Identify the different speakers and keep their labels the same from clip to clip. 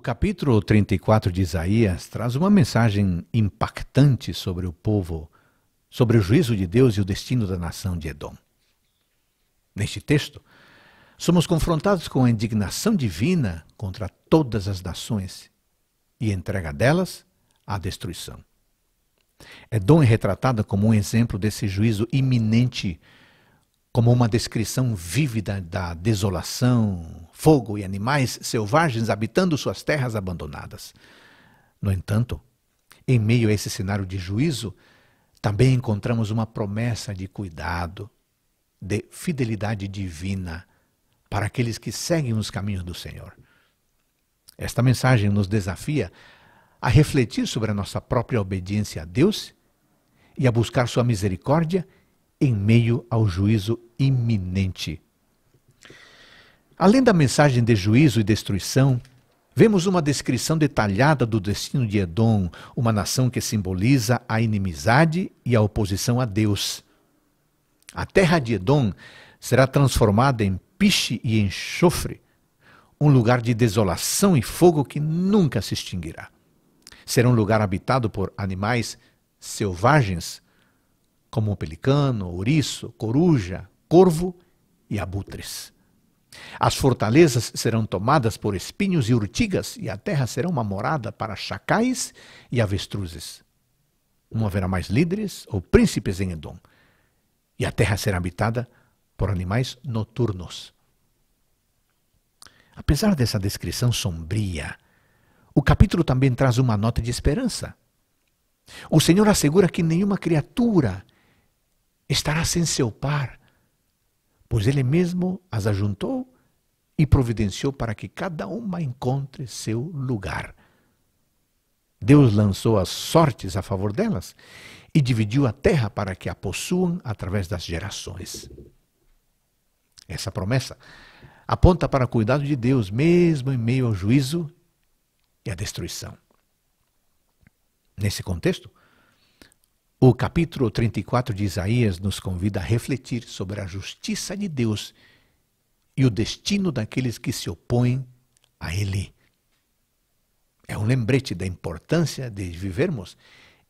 Speaker 1: O capítulo 34 de Isaías traz uma mensagem impactante sobre o povo, sobre o juízo de Deus e o destino da nação de Edom. Neste texto, somos confrontados com a indignação divina contra todas as nações e entrega delas à destruição. Edom é retratada como um exemplo desse juízo iminente como uma descrição vívida da desolação, fogo e animais selvagens habitando suas terras abandonadas. No entanto, em meio a esse cenário de juízo, também encontramos uma promessa de cuidado, de fidelidade divina para aqueles que seguem os caminhos do Senhor. Esta mensagem nos desafia a refletir sobre a nossa própria obediência a Deus e a buscar sua misericórdia em meio ao juízo iminente. Além da mensagem de juízo e destruição, vemos uma descrição detalhada do destino de Edom, uma nação que simboliza a inimizade e a oposição a Deus. A terra de Edom será transformada em piche e enxofre, um lugar de desolação e fogo que nunca se extinguirá. Será um lugar habitado por animais selvagens, como o pelicano, ouriço, coruja, corvo e abutres. As fortalezas serão tomadas por espinhos e urtigas, e a terra será uma morada para chacais e avestruzes. Não haverá mais líderes ou príncipes em Edom, e a terra será habitada por animais noturnos. Apesar dessa descrição sombria, o capítulo também traz uma nota de esperança. O Senhor assegura que nenhuma criatura estará sem seu par pois ele mesmo as ajuntou e providenciou para que cada uma encontre seu lugar. Deus lançou as sortes a favor delas e dividiu a terra para que a possuam através das gerações. Essa promessa aponta para o cuidado de Deus, mesmo em meio ao juízo e à destruição. Nesse contexto, o capítulo 34 de Isaías nos convida a refletir sobre a justiça de Deus e o destino daqueles que se opõem a Ele. É um lembrete da importância de vivermos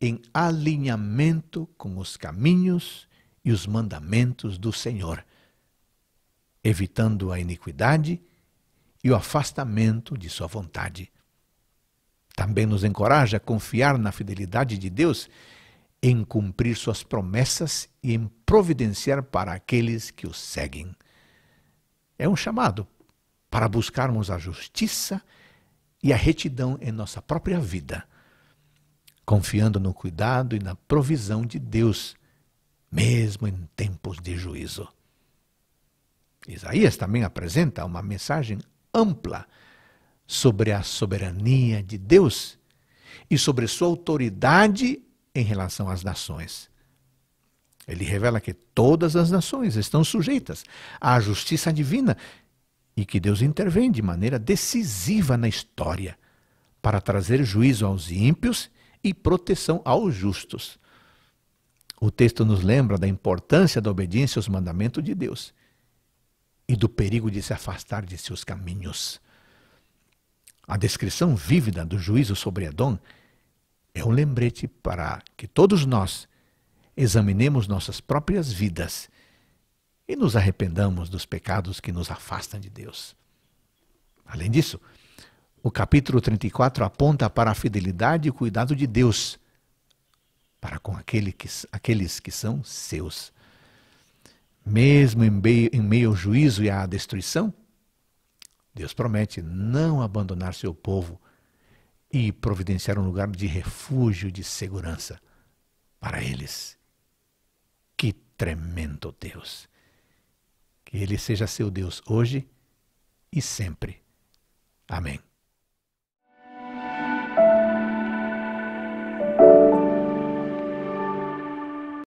Speaker 1: em alinhamento com os caminhos e os mandamentos do Senhor, evitando a iniquidade e o afastamento de Sua vontade. Também nos encoraja a confiar na fidelidade de Deus em cumprir suas promessas e em providenciar para aqueles que o seguem. É um chamado para buscarmos a justiça e a retidão em nossa própria vida, confiando no cuidado e na provisão de Deus, mesmo em tempos de juízo. Isaías também apresenta uma mensagem ampla sobre a soberania de Deus e sobre sua autoridade em relação às nações. Ele revela que todas as nações estão sujeitas à justiça divina e que Deus intervém de maneira decisiva na história para trazer juízo aos ímpios e proteção aos justos. O texto nos lembra da importância da obediência aos mandamentos de Deus e do perigo de se afastar de seus caminhos. A descrição vívida do juízo sobre Edom é um lembrete para que todos nós examinemos nossas próprias vidas e nos arrependamos dos pecados que nos afastam de Deus. Além disso, o capítulo 34 aponta para a fidelidade e cuidado de Deus para com aquele que, aqueles que são seus. Mesmo em meio, em meio ao juízo e à destruição, Deus promete não abandonar seu povo e providenciar um lugar de refúgio, de segurança para eles. Que tremendo Deus! Que Ele seja seu Deus hoje e sempre. Amém.